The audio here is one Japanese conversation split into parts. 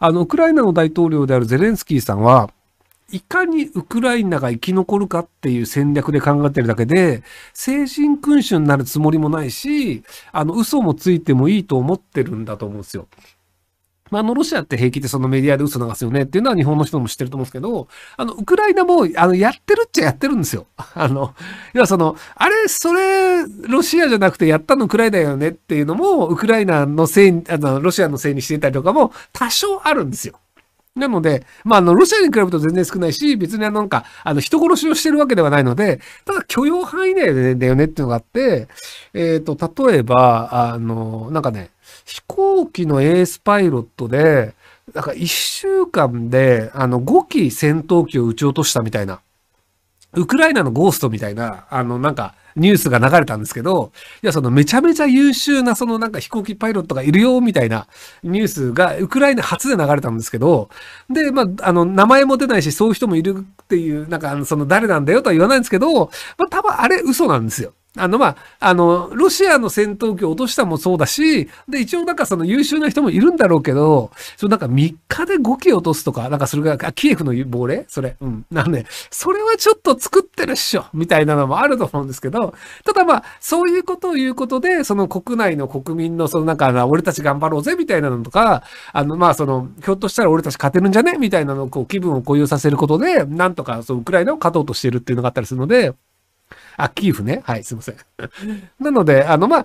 あの、ウクライナの大統領であるゼレンスキーさんは、いかにウクライナが生き残るかっていう戦略で考えてるだけで、精神君主になるつもりもないし、あの、嘘もついてもいいと思ってるんだと思うんですよ。まあ、あの、ロシアって平気でそのメディアで嘘流すよねっていうのは日本の人も知ってると思うんですけど、あの、ウクライナも、あの、やってるっちゃやってるんですよ。あの、要はその、あれ、それ、ロシアじゃなくてやったのウクライナよねっていうのも、ウクライナのせい、あの、ロシアのせいにしていたりとかも多少あるんですよ。なので、まあ、あの、ロシアに比べると全然少ないし、別にあの、なんか、あの、人殺しをしてるわけではないので、ただ許容範囲内だよねっていうのがあって、えっ、ー、と、例えば、あの、なんかね、飛行機のエースパイロットで、なんか一週間で、あの、5機戦闘機を撃ち落としたみたいな。ウクライナのゴーストみたいな、あの、なんか、ニュースが流れたんですけど、いや、そのめちゃめちゃ優秀な、そのなんか飛行機パイロットがいるよ、みたいなニュースが、ウクライナ初で流れたんですけど、で、まあ、あの、名前も出ないし、そういう人もいるっていう、なんか、その誰なんだよとは言わないんですけど、まあ、多分あれ嘘なんですよ。あの、まあ、あの、ロシアの戦闘機を落としたもそうだし、で、一応なんかその優秀な人もいるんだろうけど、そのなんか3日で5機落とすとか、なんかそれが、あ、キエフの亡霊それ。うん。なんで、それはちょっと作ってるっしょみたいなのもあると思うんですけど、ただまあ、そういうことを言うことで、その国内の国民のそのなんか、俺たち頑張ろうぜみたいなのとか、あの、まあ、その、ひょっとしたら俺たち勝てるんじゃねみたいなのをこう、気分を固有させることで、なんとかそのウクライナを勝とうとしてるっていうのがあったりするので、あ、キーフね。はい、すいません。なので、あの、まあ、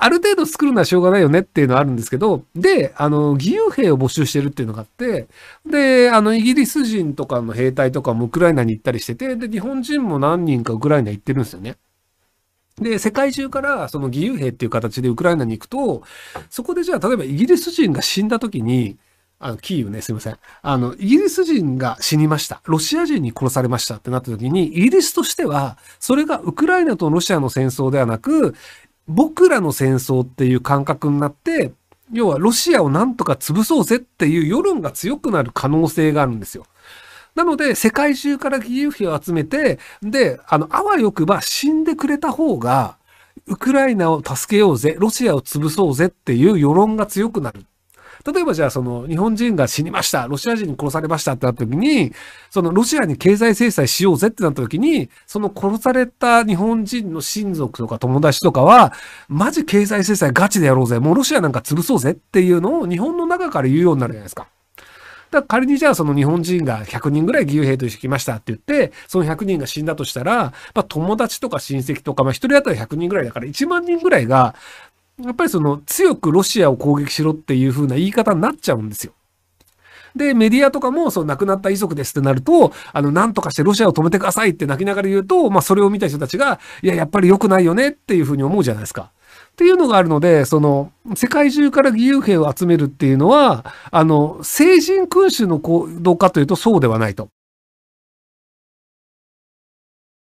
ある程度作るのはしょうがないよねっていうのはあるんですけど、で、あの、義勇兵を募集してるっていうのがあって、で、あの、イギリス人とかの兵隊とかもウクライナに行ったりしてて、で、日本人も何人かウクライナ行ってるんですよね。で、世界中からその義勇兵っていう形でウクライナに行くと、そこでじゃあ、例えばイギリス人が死んだ時に、あの、キーウね、すいません。あの、イギリス人が死にました。ロシア人に殺されましたってなった時に、イギリスとしては、それがウクライナとロシアの戦争ではなく、僕らの戦争っていう感覚になって、要はロシアをなんとか潰そうぜっていう世論が強くなる可能性があるんですよ。なので、世界中から義勇兵を集めて、で、あの、あわよくば死んでくれた方が、ウクライナを助けようぜ、ロシアを潰そうぜっていう世論が強くなる。例えばじゃあその日本人が死にました、ロシア人に殺されましたってなった時に、そのロシアに経済制裁しようぜってなった時に、その殺された日本人の親族とか友達とかは、マジ経済制裁ガチでやろうぜ、もうロシアなんか潰そうぜっていうのを日本の中から言うようになるじゃないですか。だから仮にじゃあその日本人が100人ぐらい義勇兵として来ましたって言って、その100人が死んだとしたら、まあ友達とか親戚とか、まあ一人当たり100人ぐらいだから1万人ぐらいが、やっぱりその強くロシアを攻撃しろっていう風な言い方になっちゃうんですよ。で、メディアとかも、その亡くなった遺族ですってなると、あの、なんとかしてロシアを止めてくださいって泣きながら言うと、まあ、それを見た人たちが、いや、やっぱり良くないよねっていうふうに思うじゃないですか。っていうのがあるので、その、世界中から義勇兵を集めるっていうのは、あの、成人君主の行動かというとそうではないと。